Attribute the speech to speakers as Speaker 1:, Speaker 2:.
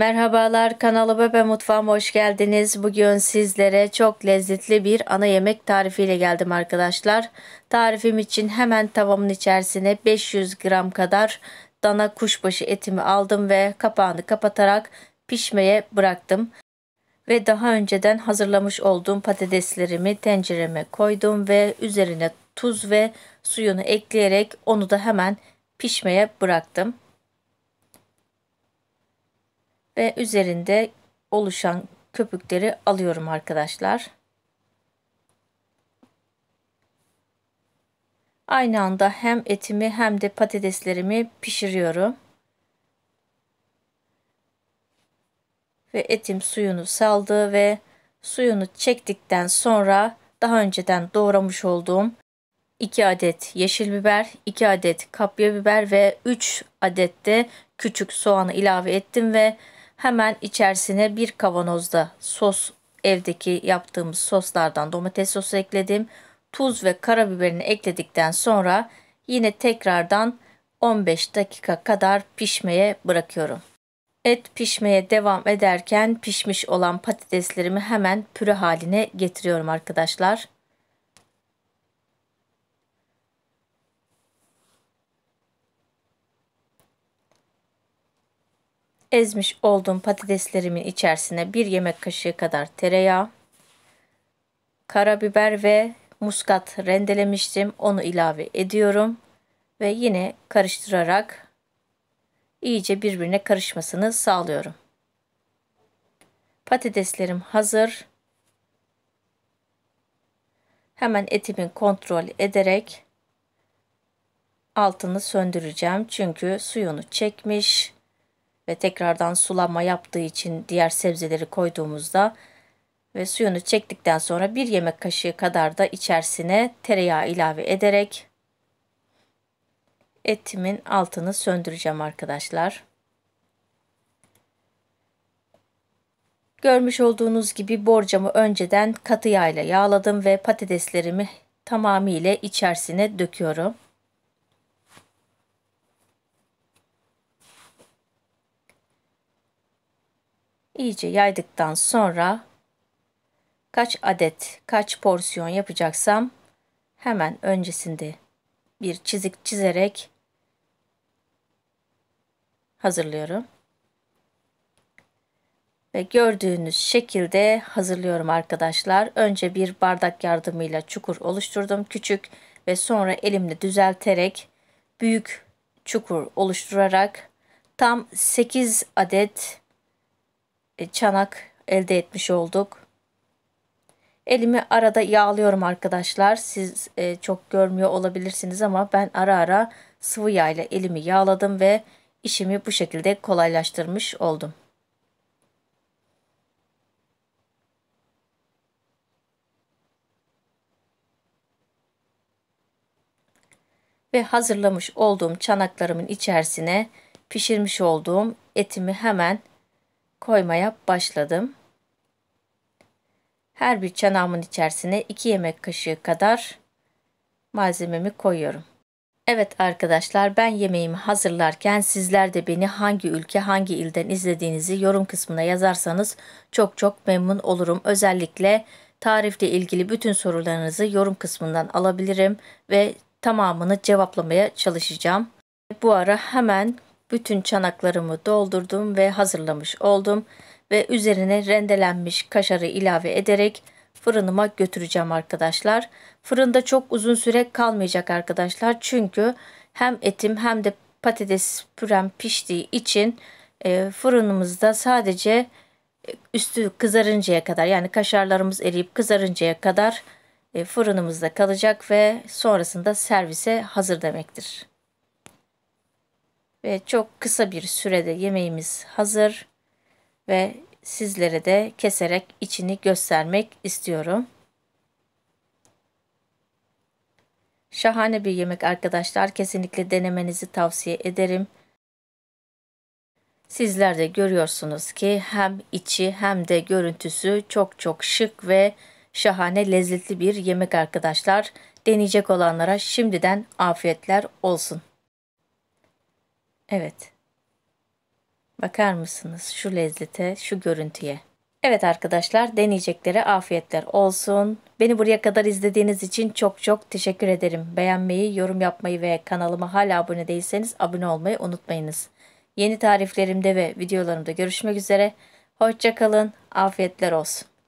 Speaker 1: Merhabalar kanalı Bebe Mutfağım hoş geldiniz. Bugün sizlere çok lezzetli bir ana yemek tarifiyle geldim arkadaşlar. Tarifim için hemen tavamın içerisine 500 gram kadar dana kuşbaşı etimi aldım ve kapağını kapatarak pişmeye bıraktım. Ve daha önceden hazırlamış olduğum patateslerimi tencereme koydum ve üzerine tuz ve suyunu ekleyerek onu da hemen pişmeye bıraktım ve üzerinde oluşan köpükleri alıyorum arkadaşlar. Aynı anda hem etimi hem de patateslerimi pişiriyorum. Ve etim suyunu saldı ve suyunu çektikten sonra daha önceden doğramış olduğum 2 adet yeşil biber, 2 adet kapya biber ve 3 adet de küçük soğanı ilave ettim ve Hemen içerisine bir kavanozda sos evdeki yaptığımız soslardan domates sosu ekledim. Tuz ve karabiberini ekledikten sonra yine tekrardan 15 dakika kadar pişmeye bırakıyorum. Et pişmeye devam ederken pişmiş olan patateslerimi hemen püre haline getiriyorum arkadaşlar. Ezmiş olduğum patateslerimin içerisine bir yemek kaşığı kadar tereyağı, karabiber ve muskat rendelemiştim. Onu ilave ediyorum ve yine karıştırarak iyice birbirine karışmasını sağlıyorum. Patateslerim hazır. Hemen etimi kontrol ederek altını söndüreceğim. Çünkü suyunu çekmiş ve tekrardan sulama yaptığı için diğer sebzeleri koyduğumuzda ve suyunu çektikten sonra bir yemek kaşığı kadar da içerisine tereyağı ilave ederek etimin altını söndüreceğim arkadaşlar. Görmüş olduğunuz gibi borcamı önceden katı yağ ile yağladım ve patateslerimi tamamıyla içerisine döküyorum. iyice yaydıktan sonra kaç adet, kaç porsiyon yapacaksam hemen öncesinde bir çizik çizerek hazırlıyorum. Ve gördüğünüz şekilde hazırlıyorum arkadaşlar. Önce bir bardak yardımıyla çukur oluşturdum küçük ve sonra elimle düzelterek büyük çukur oluşturarak tam 8 adet e, çanak elde etmiş olduk. Elimi arada yağlıyorum arkadaşlar. Siz e, çok görmüyor olabilirsiniz ama ben ara ara sıvı yağ ile elimi yağladım ve işimi bu şekilde kolaylaştırmış oldum. Ve hazırlamış olduğum çanaklarımın içerisine pişirmiş olduğum etimi hemen koymaya başladım. Her bir çanağımın içerisine 2 yemek kaşığı kadar malzememi koyuyorum. Evet arkadaşlar ben yemeğimi hazırlarken sizler de beni hangi ülke hangi ilden izlediğinizi yorum kısmına yazarsanız çok çok memnun olurum. Özellikle tarifle ilgili bütün sorularınızı yorum kısmından alabilirim ve tamamını cevaplamaya çalışacağım. Bu ara hemen bütün çanaklarımı doldurdum ve hazırlamış oldum ve üzerine rendelenmiş kaşarı ilave ederek fırınıma götüreceğim arkadaşlar. Fırında çok uzun süre kalmayacak arkadaşlar. Çünkü hem etim hem de patates pürem piştiği için e, fırınımızda sadece e, üstü kızarıncaya kadar yani kaşarlarımız eriyip kızarıncaya kadar e, fırınımızda kalacak ve sonrasında servise hazır demektir. Ve çok kısa bir sürede yemeğimiz hazır ve sizlere de keserek içini göstermek istiyorum. Şahane bir yemek arkadaşlar. Kesinlikle denemenizi tavsiye ederim. Sizler de görüyorsunuz ki hem içi hem de görüntüsü çok çok şık ve şahane lezzetli bir yemek arkadaşlar. Deneyecek olanlara şimdiden afiyetler olsun. Evet. Bakar mısınız şu lezzete, şu görüntüye? Evet arkadaşlar deneyecekleri afiyetler olsun. Beni buraya kadar izlediğiniz için çok çok teşekkür ederim. Beğenmeyi, yorum yapmayı ve kanalıma hala abone değilseniz abone olmayı unutmayınız. Yeni tariflerimde ve videolarımda görüşmek üzere. Hoşçakalın, afiyetler olsun.